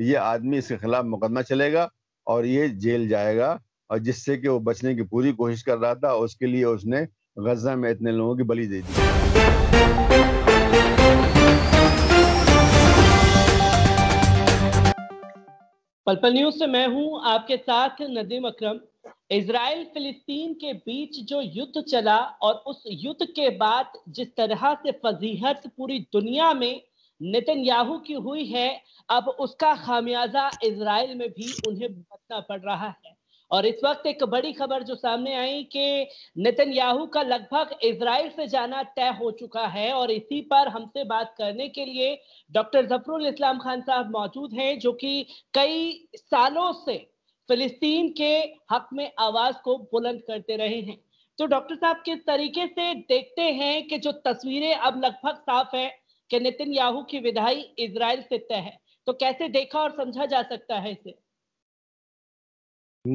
ये आदमी इसके खिलाफ मुकदमा चलेगा और ये जेल जाएगा और जिससे कि वो बचने की पूरी कोशिश कर रहा था उसके लिए उसने गजा में इतने लोगों की बलि दे दी पलपल न्यूज से मैं हूं आपके साथ नदीम अकरम इसराइल फिलिस्तीन के बीच जो युद्ध चला और उस युद्ध के बाद जिस तरह से फजीहत पूरी दुनिया में नितिन याहू की हुई है अब उसका खामियाजा इसराइल में भी उन्हें भुगतना पड़ रहा है और इस वक्त एक बड़ी खबर जो सामने आई कि नितिन याहू का लगभग इसराइल से जाना तय हो चुका है और इसी पर हमसे बात करने के लिए डॉक्टर जफरुल इस्लाम खान साहब मौजूद हैं जो कि कई सालों से फिलिस्तीन के हक में आवाज को बुलंद करते रहे हैं तो डॉक्टर साहब किस तरीके से देखते हैं कि जो तस्वीरें अब लगभग साफ है कि नितिन याहू की विधाई इसराइल से तय है तो कैसे देखा और समझा जा सकता है इसे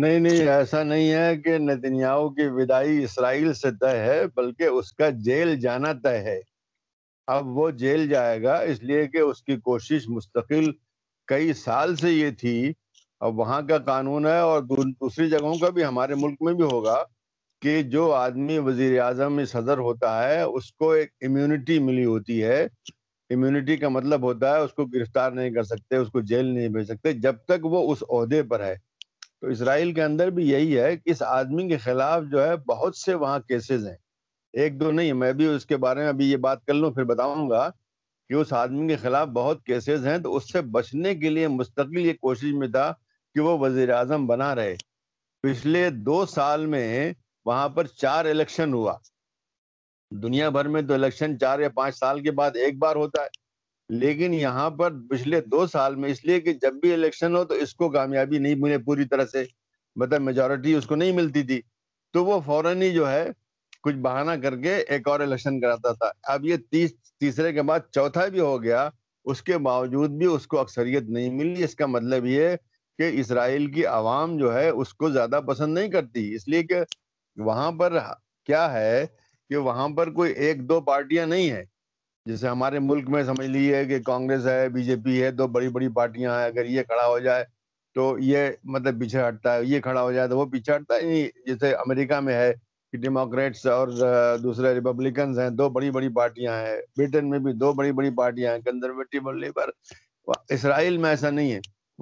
नहीं नहीं ऐसा नहीं है कि याहू की विदाई इसराइल से तय है बल्कि उसका जेल जाना तय है अब वो जेल जाएगा इसलिए कि उसकी कोशिश मुस्तकिल कई साल से ये थी अब वहाँ का कानून है और दूसरी जगहों का भी हमारे मुल्क में भी होगा कि जो आदमी वजीर अजम में सदर होता है उसको एक इम्यूनिटी मिली होती है इम्यूनिटी का मतलब होता है उसको गिरफ्तार नहीं कर सकते उसको जेल नहीं भेज सकते जब तक वो उस उसदे पर है तो इसराइल के अंदर भी यही है कि इस आदमी के खिलाफ जो है बहुत से वहाँ केसेस हैं एक दो नहीं मैं भी उसके बारे में अभी ये बात कर लूँ फिर बताऊंगा कि उस आदमी के खिलाफ बहुत केसेस हैं तो उससे बचने के लिए मुस्तकिल ये कोशिश में था कि वो वजीर बना रहे पिछले दो साल में वहां पर चार इलेक्शन हुआ दुनिया भर में तो इलेक्शन चार या पांच साल के बाद एक बार होता है लेकिन यहाँ पर पिछले दो साल में इसलिए कि जब भी इलेक्शन हो तो इसको कामयाबी नहीं मिले पूरी तरह से मतलब मेजोरिटी उसको नहीं मिलती थी तो वो फौरन ही जो है कुछ बहाना करके एक और इलेक्शन कराता था अब ये तीस तीसरे के बाद चौथा भी हो गया उसके बावजूद भी उसको अक्सरियत नहीं मिली इसका मतलब ये कि इसराइल की आवाम जो है उसको ज्यादा पसंद नहीं करती इसलिए कि वहां पर क्या है कि वहां पर कोई एक दो पार्टियां नहीं है जैसे हमारे मुल्क में समझ लीजिए कि कांग्रेस है बीजेपी है दो बड़ी बड़ी पार्टियां हैं अगर ये खड़ा हो जाए तो ये मतलब पीछे हटता है ये खड़ा हो जाए तो वो पीछे हटता है नहीं जैसे अमेरिका में है कि डेमोक्रेट्स और दूसरे रिपब्लिकन हैं दो बड़ी बड़ी पार्टियां हैं ब्रिटेन में भी दो बड़ी बड़ी पार्टियां हैं कंजर्वेटिव और लेबर इसराइल में ऐसा नहीं है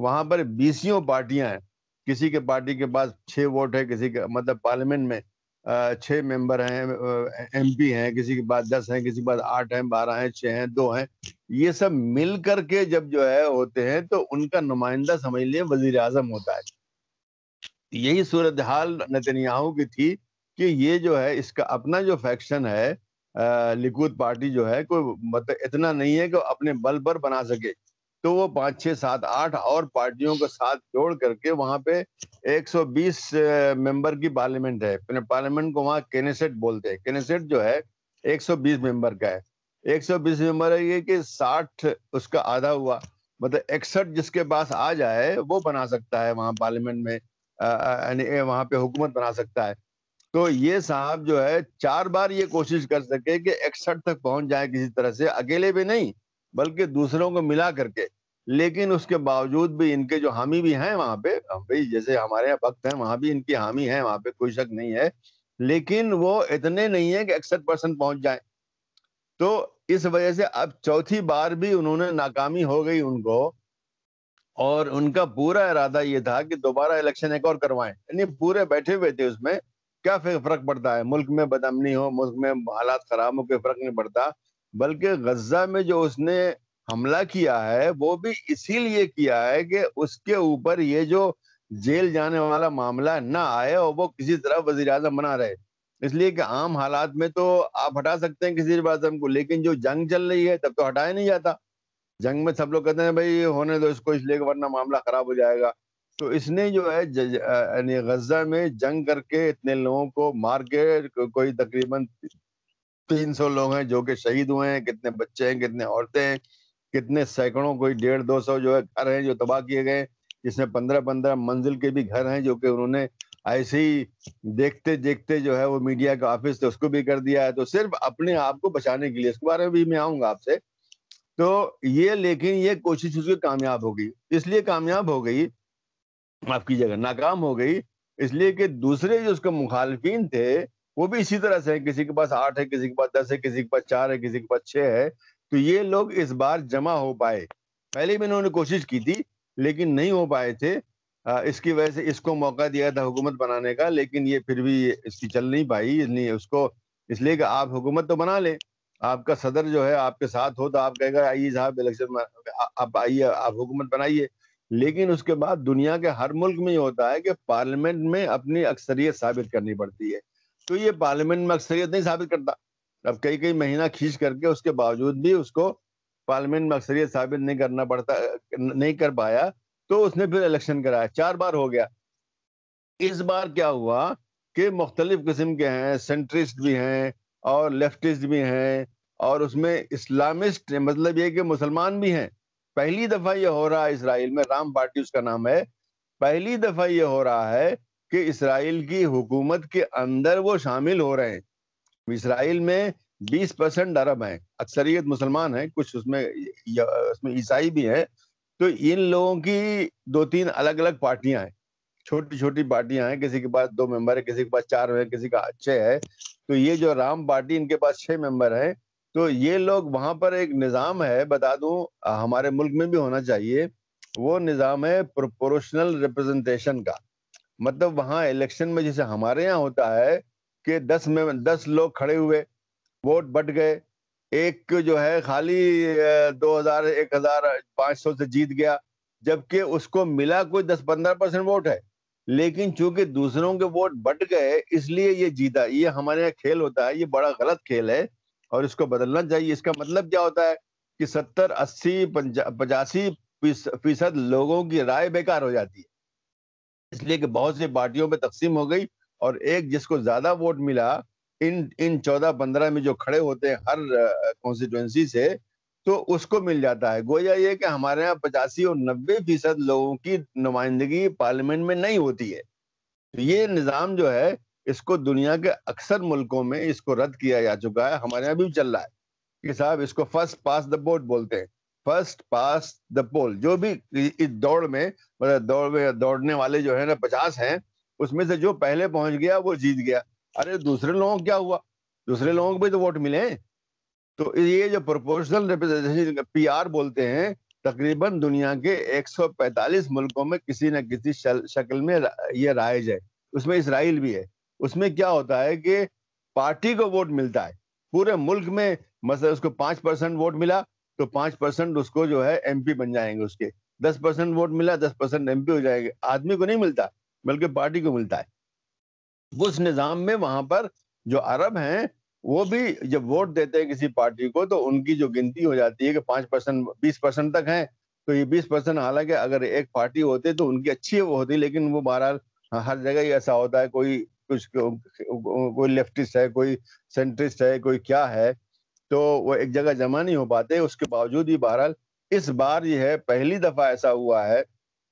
वहां पर बीसियों पार्टियां हैं किसी के पार्टी के पास छह वोट है किसी के मतलब पार्लियामेंट में छः मेंबर हैं एमपी हैं किसी के पास दस हैं किसी के पास आठ हैं बारह हैं छह हैं दो हैं ये सब मिल करके जब जो है होते हैं तो उनका नुमाइंदा समझ लिए वजीर आजम होता है यही सूरत हाल नतनयाहू की थी कि ये जो है इसका अपना जो फैक्शन है लिकूद पार्टी जो है कोई मतलब इतना नहीं है कि अपने बल पर बना सके तो वो पांच छह सात आठ और पार्टियों को साथ जोड़ करके वहां पे 120 मेंबर की पार्लियामेंट है पार्लियामेंट को वहाँ केनेसेट बोलते हैं केनेसेट जो है 120 मेंबर का है 120 मेंबर है ये कि 60 उसका आधा हुआ मतलब इकसठ जिसके पास आ जाए वो बना सकता है वहाँ पार्लियामेंट में यानी वहां पे हुकूमत बना सकता है तो ये साहब जो है चार बार ये कोशिश कर सके कि इकसठ तक पहुंच जाए किसी तरह से अकेले भी नहीं बल्कि दूसरों को मिला करके लेकिन उसके बावजूद भी इनके जो हामी भी हैं वहां पे भाई जैसे हमारे यहाँ भक्त हैं वहां भी इनकी हामी है वहां पे कोई शक नहीं है लेकिन वो इतने नहीं है कि इकसठ परसेंट पहुंच जाए तो इस वजह से अब चौथी बार भी उन्होंने नाकामी हो गई उनको और उनका पूरा इरादा ये था कि दोबारा इलेक्शन एक और करवाएं यानी पूरे बैठे हुए थे उसमें क्या फर्क पड़ता है मुल्क में बदमनी हो मुल्क में हालात खराब हो कोई फर्क नहीं पड़ता बल्कि गजा में जो उसने हमला किया है वो भी इसीलिए किया है कि उसके ऊपर ये जो जेल जाने वाला मामला ना आए और वो किसी तरह वजीर अजम बना रहे इसलिए कि आम हालात में तो आप हटा सकते हैं किसी वजीर को लेकिन जो जंग चल रही है तब तो हटाया नहीं जाता जंग में सब लोग कहते हैं भाई होने दो इसको इसलिए वरना मामला खराब हो जाएगा तो इसने जो है गजा में जंग करके इतने लोगों को मार के कोई तकरीबन तीन सौ लोग हैं जो कि शहीद हुए हैं कितने बच्चे हैं कितने औरतें हैं कितने सैकड़ों कोई डेढ़ दो सौ जो है घर हैं जो तबाह किए गए जिसमें पंद्रह पंद्रह मंजिल के भी घर हैं जो कि उन्होंने ऐसे ही देखते देखते जो है वो मीडिया का ऑफिस तो उसको भी कर दिया है तो सिर्फ अपने आप को बचाने के लिए इसके बारे में भी मैं आऊंगा आपसे तो ये लेकिन ये कोशिश उसकी कामयाब हो गई इसलिए कामयाब हो गई आपकी जगह नाकाम हो गई इसलिए कि दूसरे जो उसके मुखालफिन थे वो भी इसी तरह से है किसी के पास आठ है किसी के पास दस है किसी के पास चार है किसी के पास छह है तो ये लोग इस बार जमा हो पाए पहले भी इन्होंने कोशिश की थी लेकिन नहीं हो पाए थे इसकी वजह से इसको मौका दिया था हुकूमत बनाने का लेकिन ये फिर भी इसकी चल नहीं पाई नहीं उसको इसलिए कि आप हुकूमत तो बना ले आपका सदर जो है आपके साथ हो तो आप कहेगा आइए साहब इलेक्शन आप आइए आप हुकूमत बनाइए लेकिन उसके बाद दुनिया के हर मुल्क में ये होता है कि पार्लियामेंट में अपनी अक्सरियत साबित करनी पड़ती है तो ये पार्लियामेंट में अक्सरियत नहीं साबित करता अब कई कई महीना खींच करके उसके बावजूद भी उसको पार्लियामेंट में अक्सरियत साबित नहीं करना पड़ता नहीं कर पाया तो उसने फिर इलेक्शन कराया चार बार हो गया इस बार क्या हुआ कि मुख्तलिफ किस्म के हैं सेंट्रिस्ट भी हैं और लेफ्टिस्ट भी हैं और उसमें इस्लामिस्ट मतलब ये कि मुसलमान भी हैं पहली दफा ये हो रहा है इसराइल में राम पार्टी उसका नाम है पहली दफा ये हो रहा है कि इसराइल की हुकूमत के अंदर वो शामिल हो रहे हैं इसराइल में 20 परसेंट अरब हैं अक्सरियत मुसलमान है कुछ उसमें उसमें ईसाई भी हैं तो इन लोगों की दो तीन अलग अलग पार्टियां हैं छोटी छोटी पार्टियां हैं किसी के पास दो मेंबर है किसी के पास चार है किसी का छह है तो ये जो राम पार्टी इनके पास छह मेंबर है तो ये लोग वहां पर एक निज़ाम है बता दूं हमारे मुल्क में भी होना चाहिए वो निज़ाम है प्रोपोर्शनल रिप्रेजेंटेशन का मतलब वहां इलेक्शन में जैसे हमारे यहाँ होता है कि दस में दस लोग खड़े हुए वोट बट गए एक जो है खाली दो हजार एक हजार पांच सौ से जीत गया जबकि उसको मिला कोई दस पंद्रह परसेंट वोट है लेकिन चूंकि दूसरों के वोट बट गए इसलिए ये जीता ये हमारे यहाँ खेल होता है ये बड़ा गलत खेल है और इसको बदलना चाहिए इसका मतलब क्या होता है कि सत्तर अस्सी पचासी फीसद लोगों की राय बेकार हो जाती है इसलिए कि बहुत सी पार्टियों में तकसीम हो गई और एक जिसको ज्यादा वोट मिला इन इन चौदह पंद्रह में जो खड़े होते हैं हर कॉन्स्टिट्युएंसी से तो उसको मिल जाता है गोया ये कि हमारे यहाँ पचासी और नब्बे फीसद लोगों की नुमाइंदगी पार्लियामेंट में नहीं होती है तो ये निज़ाम जो है इसको दुनिया के अक्सर मुल्कों में इसको रद्द किया जा चुका है हमारे यहाँ भी चल रहा है कि साहब इसको फर्स्ट पास द वोट बोलते हैं फर्स्ट पास द पोल जो भी इस दौड़ में मतलब दौड़ में दौड़ने वाले जो है ना पचास हैं उसमें से जो पहले पहुंच गया वो जीत गया अरे दूसरे लोगों को क्या हुआ दूसरे लोगों को भी तो वोट मिले तो ये जो प्रोपोर्शनल रिप्रेजेंटेशन आर बोलते हैं तकरीबन दुनिया के 145 मुल्कों में किसी न किसी शक्ल में ये राइज है उसमें इसराइल भी है उसमें क्या होता है कि पार्टी को वोट मिलता है पूरे मुल्क में मतलब उसको पांच परसेंट वोट मिला तो पांच परसेंट उसको जो है एमपी बन जाएंगे उसके दस परसेंट वोट मिला दस परसेंट एम हो जाएंगे आदमी को नहीं मिलता बल्कि पार्टी को मिलता है उस निजाम में वहां पर जो अरब हैं वो भी जब वोट देते हैं किसी पार्टी को तो उनकी जो गिनती हो जाती है कि पांच परसेंट बीस परसेंट तक है तो ये बीस परसेंट हालांकि अगर एक पार्टी होते तो उनकी अच्छी वो होती लेकिन वो बहरहाल हर जगह ही ऐसा होता है कोई कुछ कोई लेफ्टिस्ट है कोई सेंट्रिस्ट है कोई क्या है तो वो एक जगह जमा नहीं हो पाते उसके बावजूद ही बहरहाल इस बार यह है पहली दफा ऐसा हुआ है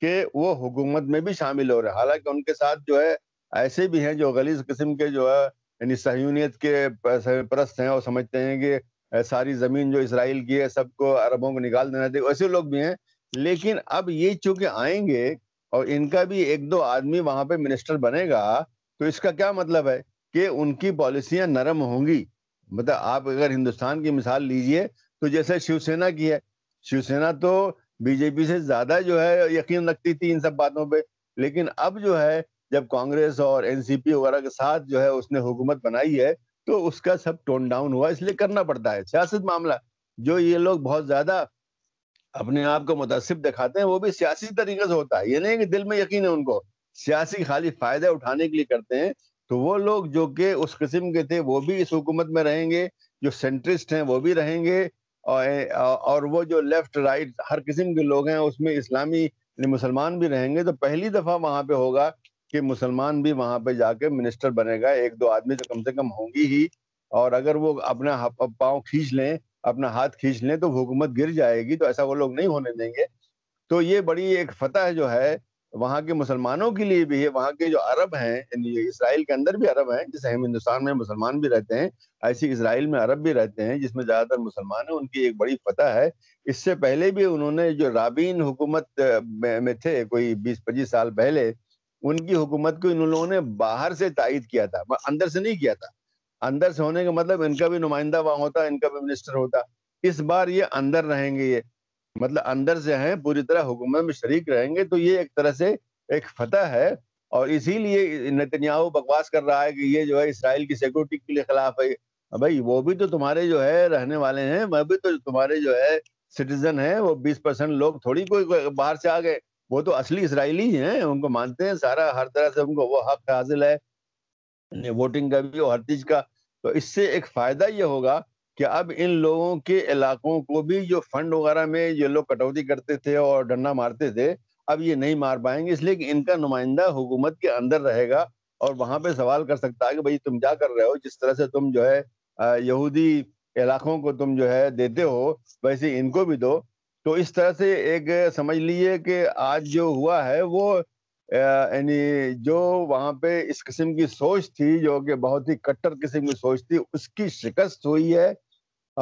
कि वो हुकूमत में भी शामिल हो रहे हैं हालांकि उनके साथ जो है ऐसे भी हैं जो गलीज किस्म के जो है यानी सहूनीत के परस्त हैं और समझते हैं कि सारी जमीन जो इसराइल की है सबको अरबों को निकाल देना चाहिए ऐसे लोग भी हैं लेकिन अब ये चूंकि आएंगे और इनका भी एक दो आदमी वहां पे मिनिस्टर बनेगा तो इसका क्या मतलब है कि उनकी पॉलिसियां नरम होंगी मतलब आप अगर हिंदुस्तान की मिसाल लीजिए तो जैसे शिवसेना की है शिवसेना तो बीजेपी से ज्यादा जो है यकीन रखती थी इन सब बातों पे लेकिन अब जो है जब कांग्रेस और एनसीपी वगैरह के साथ जो है उसने हुकूमत बनाई है तो उसका सब टोन डाउन हुआ इसलिए करना पड़ता है सियासत मामला जो ये लोग बहुत ज्यादा अपने आप को मुतासिब दिखाते हैं वो भी सियासी तरीके से होता है ये नहीं कि दिल में यकीन है उनको सियासी खाली फायदा उठाने के लिए करते हैं तो वो लोग जो कि उस किस्म के थे वो भी इस हुकूमत में रहेंगे जो सेंट्रिस्ट हैं वो भी रहेंगे और और वो जो लेफ्ट राइट हर किस्म के लोग हैं उसमें इस्लामी मुसलमान भी रहेंगे तो पहली दफ़ा वहां पे होगा कि मुसलमान भी वहां पे जाके मिनिस्टर बनेगा एक दो आदमी तो कम से कम होंगी ही और अगर वो अपना पाँव खींच लें अपना हाथ खींच लें तो हुकूमत गिर जाएगी तो ऐसा वो लोग नहीं होने देंगे तो ये बड़ी एक फतह जो है वहाँ के मुसलमानों के लिए भी है वहाँ के जो अरब हैं इसराइल के अंदर भी अरब हैं जैसे हम हिंदुस्तान में मुसलमान भी रहते हैं ऐसे इसराइल में अरब भी रहते हैं जिसमें ज़्यादातर मुसलमान हैं उनकी एक बड़ी फतह है इससे पहले भी उन्होंने जो राबीन हुकूमत में थे कोई बीस पच्चीस साल पहले उनकी हुकूमत को इन लोगों ने बाहर से तायद किया था अंदर से नहीं किया था अंदर से होने का मतलब इनका भी नुमाइंदा वहाँ होता इनका भी मिनिस्टर होता इस बार ये अंदर रहेंगे ये मतलब अंदर से हैं पूरी तरह हुकूमत में शरीक रहेंगे तो ये एक तरह से एक फतह है और इसीलिए नतन्याहू बकवास कर रहा है कि ये जो है इसराइल की सिक्योरिटी के लिए खिलाफ है भाई वो भी तो तुम्हारे जो है रहने वाले हैं मैं भी तो तुम्हारे जो है सिटीजन है वो बीस परसेंट लोग थोड़ी कोई बाहर से आ गए वो तो असली इसराइली ही हैं उनको मानते हैं सारा हर तरह से उनको वो हक हासिल है वोटिंग का भी और हर चीज का तो इससे एक फायदा ये होगा कि अब इन लोगों के इलाकों को भी जो फंड वगैरह में ये लोग कटौती करते थे और डंडा मारते थे अब ये नहीं मार पाएंगे इसलिए कि इनका नुमाइंदा हुकूमत के अंदर रहेगा और वहां पे सवाल कर सकता है कि भाई तुम क्या कर रहे हो जिस तरह से तुम जो है यहूदी इलाकों को तुम जो है देते हो वैसे इनको भी दो तो इस तरह से एक समझ लीजिए कि आज जो हुआ है वो यानी जो वहाँ पे इस किस्म की सोच थी जो कि बहुत ही कट्टर किस्म की सोच थी उसकी शिकस्त हुई है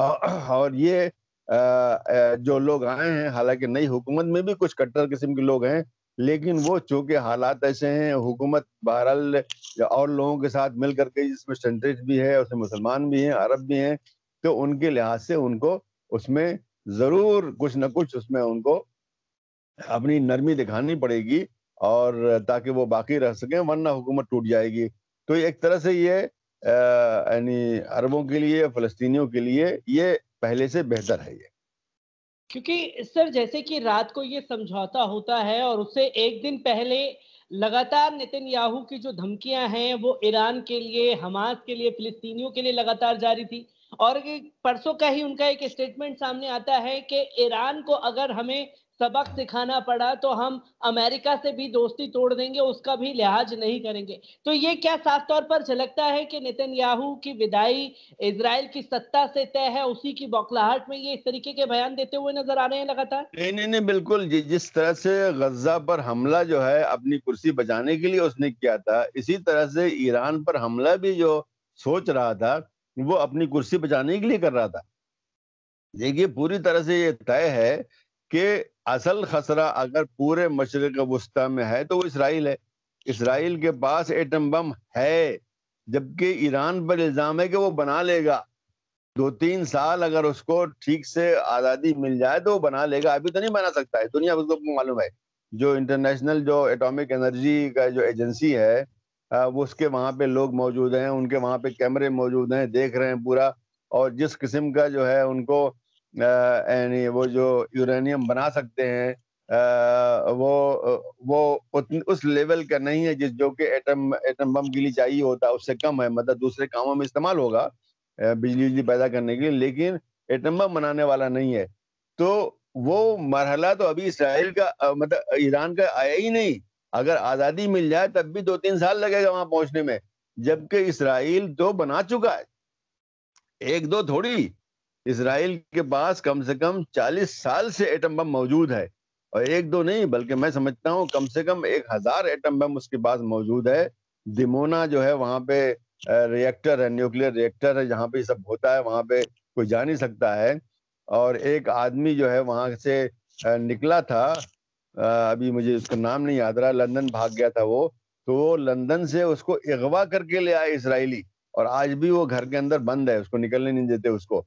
और ये जो लोग आए हैं हालांकि नई हुकूमत में भी कुछ कट्टर किस्म के लोग हैं लेकिन वो चूंकि हालात ऐसे हैं हुकूमत बहरहाल और लोगों के साथ मिल करके जिसमें सेंट्रिस्ट भी है उसमें मुसलमान भी हैं अरब भी हैं तो उनके लिहाज से उनको उसमें जरूर कुछ ना कुछ उसमें उनको अपनी नरमी दिखानी पड़ेगी और ताकि वो बाकी रह सकें वरना हुकूमत टूट जाएगी तो एक तरह से ये यानी अरबों के लिए फलस्तियों के लिए ये पहले से बेहतर है ये क्योंकि सर जैसे कि रात को ये समझौता होता है और उससे एक दिन पहले लगातार नितिन याहू की जो धमकियां हैं वो ईरान के लिए हमास के लिए फिलिस्तीनियों के लिए लगातार जारी थी और परसों का ही उनका एक स्टेटमेंट सामने आता है कि ईरान को अगर हमें सबक सिखाना पड़ा तो हम अमेरिका से भी दोस्ती तोड़ देंगे उसका भी लिहाज नहीं करेंगे तो ये क्या साफ तौर पर झलकता है कि नितिन याहू की विदाई इसराइल की सत्ता से तय है उसी की बौखलाहट में ये इस तरीके के बयान देते हुए नजर आ रहे हैं लगातार नहीं नहीं नहीं बिल्कुल जिस तरह से गजा पर हमला जो है अपनी कुर्सी बचाने के लिए उसने किया था इसी तरह से ईरान पर हमला भी जो सोच रहा था वो अपनी कुर्सी बचाने के लिए कर रहा था देखिए पूरी तरह से ये तय है कि असल खसरा अगर पूरे मशरक वस्ती में है तो वो इसराइल है इसराइल के पास एटम बम है जबकि ईरान पर इल्ज़ाम है कि वो बना लेगा दो तीन साल अगर उसको ठीक से आज़ादी मिल जाए तो वो बना लेगा अभी तो नहीं बना सकता है दुनिया उसको मालूम है जो इंटरनेशनल जो एटॉमिक एनर्जी का जो एजेंसी है वो उसके वहाँ पे लोग मौजूद हैं उनके वहाँ पे कैमरे मौजूद हैं देख रहे हैं पूरा और जिस किस्म का जो है उनको वो जो यूरेनियम बना सकते हैं आ, वो वो उस लेवल का नहीं है जिस जो कि एटम एटम बम के लिए चाहिए होता है उससे कम है मतलब दूसरे कामों में इस्तेमाल होगा बिजली बिजली पैदा करने के लिए लेकिन एटम बम बनाने वाला नहीं है तो वो मरहला तो अभी इसराइल का मतलब ईरान का आया ही नहीं अगर आज़ादी मिल जाए तब भी दो तीन साल लगेगा वहां पहुंचने में जबकि इसराइल दो तो बना चुका है एक दो थोड़ी इसराइल के पास कम से कम 40 साल से एटम बम मौजूद है और एक दो नहीं बल्कि मैं समझता हूँ कम से कम एक हजार एटम बम उसके पास मौजूद है दिमोना जो है वहाँ पे रिएक्टर है न्यूक्लियर रिएक्टर है जहाँ पे सब होता है वहाँ पे कोई जा नहीं सकता है और एक आदमी जो है वहां से निकला था अभी मुझे उसका नाम नहीं याद रहा लंदन भाग गया था वो तो वो लंदन से उसको अगवा करके ले आए इसराइली और आज भी वो घर के अंदर बंद है उसको निकलने नहीं देते उसको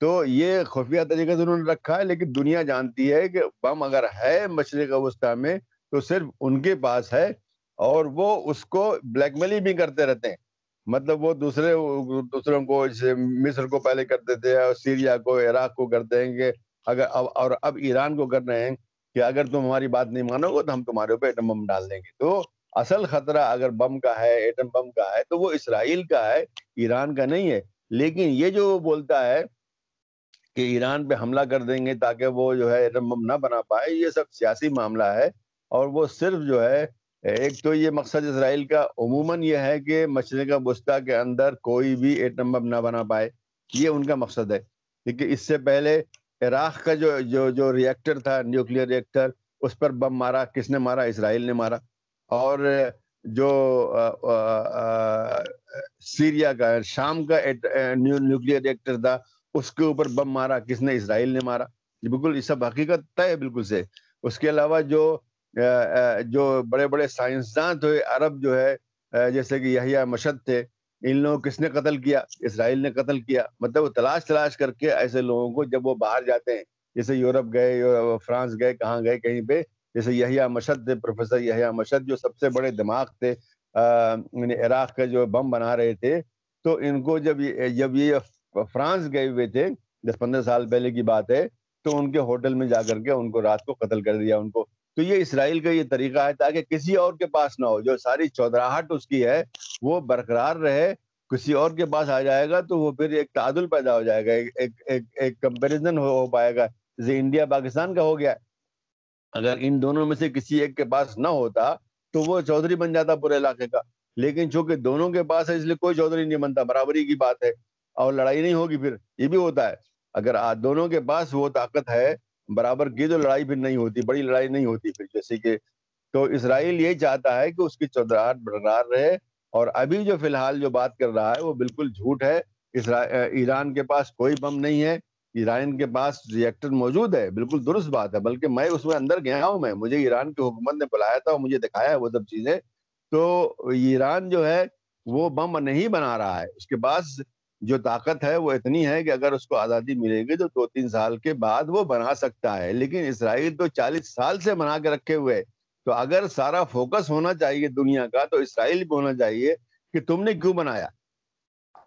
तो ये खुफिया तरीके से उन्होंने रखा है लेकिन दुनिया जानती है कि बम अगर है मशरक अवस्था में तो सिर्फ उनके पास है और वो उसको ब्लैकमेलिंग भी करते रहते हैं मतलब वो दूसरे दूसरों को जैसे मिस्र को पहले करते थे और सीरिया को इराक को करते हैं कि अगर अब और अब ईरान को कर रहे हैं कि अगर तुम हमारी बात नहीं मानोगे तो हम तुम्हारे ऊपर एटम बम डाल देंगे तो असल खतरा अगर बम का है एटम बम का है तो वो इसराइल का है ईरान का नहीं है लेकिन ये जो बोलता है कि ईरान पे हमला कर देंगे ताकि वो जो है एटम बम ना बना पाए ये सब सियासी मामला है और वो सिर्फ जो है एक तो ये मकसद इसराइल का अमूमन ये है कि मशरक वस्ता के अंदर कोई भी एटम बम ना बना पाए ये उनका मकसद है क्योंकि इससे पहले इराक का जो जो जो रिएक्टर था न्यूक्लियर रिएक्टर उस पर बम मारा किसने मारा इसराइल ने मारा और जो आ, आ, आ, सीरिया का शाम का न्यूक्लियर रिएक्टर था उसके ऊपर बम मारा किसने इसराइल ने मारा ये बिल्कुल ये सब हकीकत तय है बिल्कुल से उसके अलावा जो जो बड़े बड़े साइंसदान थे अरब जो है जैसे कि यहिया मशद थे इन लोगों किसने कत्ल किया इसराइल ने कत्ल किया मतलब वो तलाश तलाश करके ऐसे लोगों को जब वो बाहर जाते हैं जैसे यूरोप गए फ्रांस गए कहाँ गए कहीं पे जैसे यहिया मशद थे प्रोफेसर यहिया मशद जो सबसे बड़े दिमाग थे अः इराक का जो बम बना रहे थे तो इनको जब जब ये फ्रांस गए हुए थे दस पंद्रह साल पहले की बात है तो उनके होटल में जाकर के उनको रात को कत्ल कर दिया उनको तो ये इसराइल का ये तरीका है ताकि किसी और के पास ना हो जो सारी चौधराहट उसकी है वो बरकरार रहे किसी और के पास आ जाएगा तो वो फिर एक तादुल पैदा हो जाएगा एक एक एक, एक कंपेरिजन हो, हो पाएगा जैसे इंडिया पाकिस्तान का हो गया अगर इन दोनों में से किसी एक के पास ना होता तो वो चौधरी बन जाता पूरे इलाके का लेकिन चूंकि दोनों के पास है इसलिए कोई चौधरी नहीं बनता बराबरी की बात है और लड़ाई नहीं होगी फिर ये भी होता है अगर दोनों के पास वो ताकत है बराबर की तो लड़ाई फिर नहीं होती बड़ी लड़ाई नहीं होती फिर जैसे कि तो इसराइल यही चाहता है कि उसकी चौधराहट बरकरार रहे और अभी जो फिलहाल जो बात कर रहा है वो बिल्कुल झूठ है ईरान के पास कोई बम नहीं है ईरान के पास रिएक्टर मौजूद है बिल्कुल दुरुस्त बात है बल्कि मैं उसमें अंदर गया हूँ मैं मुझे ईरान की हुकूमत ने बुलाया था और मुझे दिखाया है वो सब चीजें तो ईरान जो है वो बम नहीं बना रहा है उसके पास जो ताकत है वो इतनी है कि अगर उसको आज़ादी मिलेगी तो दो तीन साल के बाद वो बना सकता है लेकिन इसराइल तो चालीस साल से बना के रखे हुए तो अगर सारा फोकस होना चाहिए दुनिया का तो इसराइल भी होना चाहिए कि तुमने क्यों बनाया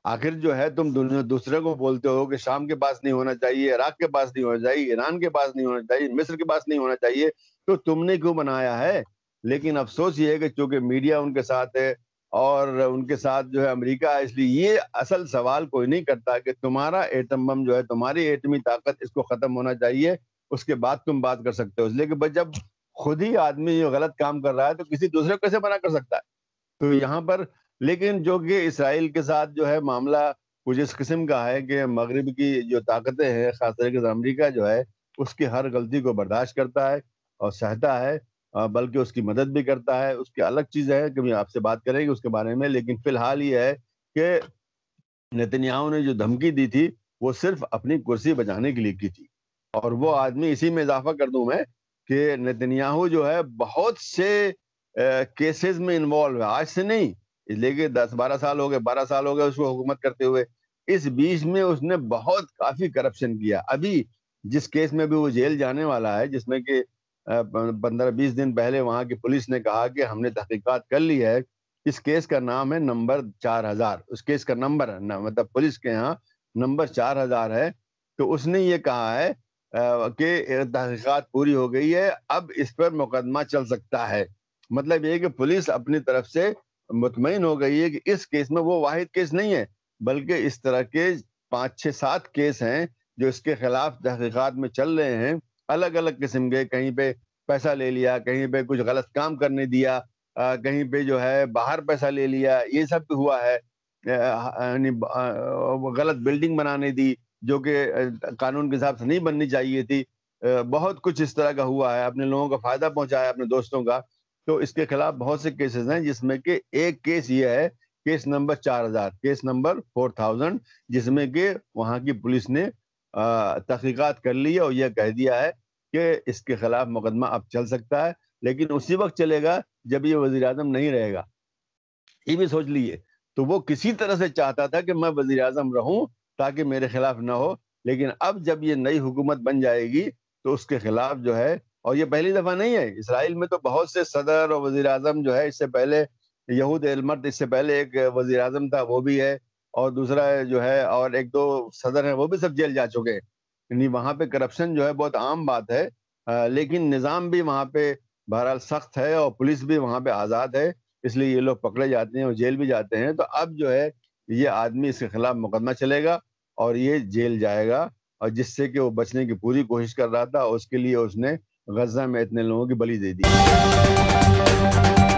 आखिर जो है तुम दूसरे को बोलते हो कि शाम के पास नहीं होना चाहिए इराक के पास नहीं होना चाहिए ईरान के पास नहीं होना चाहिए मिस्र के पास नहीं होना चाहिए तो तुमने क्यों बनाया है लेकिन अफसोस ये है कि चूंकि मीडिया उनके साथ है और उनके साथ जो है अमेरिका इसलिए ये असल सवाल कोई नहीं करता कि तुम्हारा एटम बम जो है तुम्हारी एटमी ताकत इसको ख़त्म होना चाहिए उसके बाद तुम बात कर सकते हो लेकिन जब खुद ही आदमी ये गलत काम कर रहा है तो किसी दूसरे को कैसे मना कर सकता है तो यहाँ पर लेकिन जो कि इसराइल के साथ जो है मामला कुछ इस किस्म का है कि मगरब की जो ताकतें हैं खास तरीके से अमरीका जो है उसकी हर गलती को बर्दाश्त करता है और सहता है बल्कि उसकी मदद भी करता है उसकी अलग चीज है कभी आपसे बात करेंगे उसके बारे में लेकिन फिलहाल ये है कि नितिनयाहू ने जो धमकी दी थी वो सिर्फ अपनी कुर्सी बचाने के लिए की थी और वो आदमी इसी में इजाफा कर दूं मैं कि नितिनयाहू जो है बहुत से केसेस में इन्वॉल्व है आज से नहीं इसलिए दस बारह साल हो गए बारह साल हो गए उसको हुकूमत करते हुए इस बीच में उसने बहुत काफी करप्शन किया अभी जिस केस में भी वो जेल जाने वाला है जिसमें कि पंद्रह बीस दिन पहले वहां की पुलिस ने कहा कि हमने तहकीकत कर ली है इस केस का नाम है नंबर चार हजार उस केस का नंबर मतलब पुलिस के यहाँ नंबर चार हजार है तो उसने ये कहा है कि तहकीकत पूरी हो गई है अब इस पर मुकदमा चल सकता है मतलब ये कि पुलिस अपनी तरफ से मुतमिन हो गई है कि इस केस में वो वाहिद केस नहीं है बल्कि इस तरह के पाँच छः सात केस हैं जो इसके खिलाफ तहकीकत में चल रहे हैं अलग अलग किस्म के कहीं पे पैसा ले लिया कहीं पे कुछ गलत काम करने दिया आ, कहीं पे जो है बाहर पैसा ले लिया ये सब हुआ है गलत बिल्डिंग बनाने दी जो कि कानून के हिसाब से नहीं बननी चाहिए थी बहुत कुछ इस तरह का हुआ है अपने लोगों को फायदा पहुंचाया अपने दोस्तों का तो इसके खिलाफ बहुत से केसेस हैं जिसमें कि एक केस ये है केस नंबर चार हजार केस नंबर फोर थाउजेंड जिसमें कि वहां की पुलिस ने तहकीक़त कर ली है और यह कह दिया है कि इसके खिलाफ मुकदमा अब चल सकता है लेकिन उसी वक्त चलेगा जब ये वजी अजम नहीं रहेगा ये भी सोच लीजिए तो वो किसी तरह से चाहता था कि मैं वजी अजम रहूं ताकि मेरे खिलाफ ना हो लेकिन अब जब ये नई हुकूमत बन जाएगी तो उसके खिलाफ जो है और ये पहली दफा नहीं है इसराइल में तो बहुत से सदर और वजी अजम जो है इससे पहले यहूद अलमर्द इससे पहले एक वजी अजम था वो भी है और दूसरा जो है और एक दो सदर है वो भी सब जेल जा चुके यानी वहाँ पे करप्शन जो है बहुत आम बात है लेकिन निज़ाम भी वहाँ पे बहरहाल सख्त है और पुलिस भी वहाँ पे आज़ाद है इसलिए ये लोग पकड़े जाते हैं और जेल भी जाते हैं तो अब जो है ये आदमी इसके खिलाफ मुकदमा चलेगा और ये जेल जाएगा और जिससे कि वो बचने की पूरी कोशिश कर रहा था उसके लिए उसने गजा में इतने लोगों की बलि दे दी